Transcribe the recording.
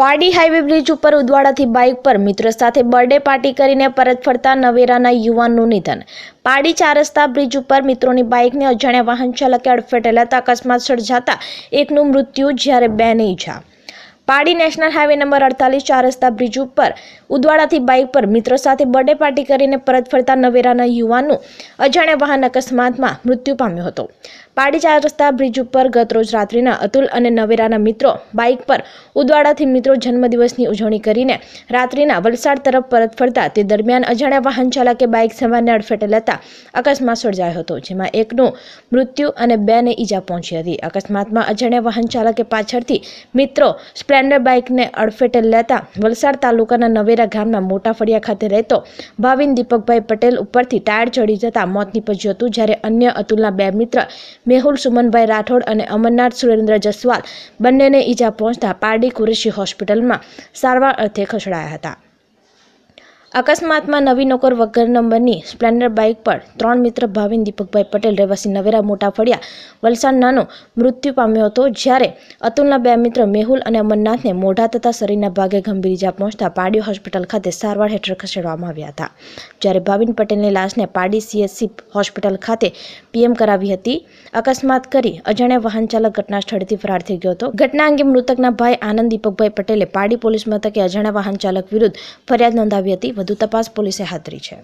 Pardi highway bridge ઉપર ઉદવાડાથી bike પર મિત્રો સાથે બર્થડે પાર્ટી કરીને પરત ફરતા નવેરાના યુવાનનું નિધન પાડી ચાર રસ્તા બ્રિજ ઉપર મિત્રોની બાઇકને અજાણ્યા વાહન ચાલકે અડફેટે લેતા અકસ્માત સર્જાતા એકનું મૃત્યુ જ્યારે બેને ઈજા પાડી નેશનલ હાઇવે નંબર અડતાલીસ ચાર રસ્તા બ્રિજ ઉપર ઉદવાડાથી બાઇક પર મિત્રો સાથે બર્થડે પાર્ટી કરીને પરત ફરતા નવેરાના યુવાનનું અજાણ્યા વાહન અકસ્માતમાં મૃત્યુ પામ્યો હતો પાડી ચાર રસ્તા બ્રિજ ઉપર ગત રોજ રાત્રિના અતુલ અને નવેરાના મિત્રો બાઇક પર ઉદવાડાથી મિત્રો જન્મદિવસની ઉજવણી કરીને રાત્રિના વલસાડ તરફ પરત ફરતા તે દરમિયાન અજાણ્યા વાહન ચાલકે બાઇક સવારને અડફેટે લેતા અકસ્માત સર્જાયો હતો જેમાં એકનું મૃત્યુ અને બેને ઈજા પહોંચી હતી અકસ્માતમાં અજાણ્યા વાહન ચાલકે પાછળથી મિત્રો સ્પ્રે સ્પ્લેન્ડર બાઇકને અડફેટે લેતા વલસાડ તાલુકાના નવેરા ગામના મોટા ફળિયા ખાતે રહેતો ભાવિન દીપકભાઈ પટેલ ઉપરથી ટાયર ચડી જતા મોત નીપજ્યું હતું જ્યારે અન્ય અતુલના બે મિત્ર મેહુલ સુમનભાઈ રાઠોડ અને અમરનાથ સુરેન્દ્ર જસવાલ બંનેને ઈજા પહોંચતા પારડી કુરેશી હોસ્પિટલમાં સારવાર અર્થે ખસેડાયા હતા અકસ્માતમાં નવી નોકર વગર નંબરની સ્પ્લેન્ડર બાઇક પર ત્રણ મિત્ર ભાવિન દીપકભાઈ પટેલ રહેવાસી નવેરા મોટા ફળિયા વલસાડ નાનો મૃત્યુ પામ્યો હતો જ્યારે અતુલના બે મિત્ર મેહુલ અને અમરનાથને મોઢા તથા શરીરના ભાગે ગંભીર ઇજા પહોંચતા પાડી હોસ્પિટલ ખાતે સારવાર હેઠળ ખસેડવામાં આવ્યા હતા જ્યારે ભાવિન પટેલની લાશને પાડી સીએસસી હોસ્પિટલ ખાતે પીએમ કરાવી હતી અકસ્માત કરી અજાણ્યા વાહન ચાલક ઘટના સ્થળેથી ફરાર થઈ ગયો હતો ઘટના અંગે મૃતકના ભાઈ આનંદ દીપકભાઈ પટેલે પાડી પોલીસ મથકે અજાણ્યા વાહન ચાલક વિરુદ્ધ ફરિયાદ નોંધાવી હતી વધુ તપાસ પોલીસે હાથરી છે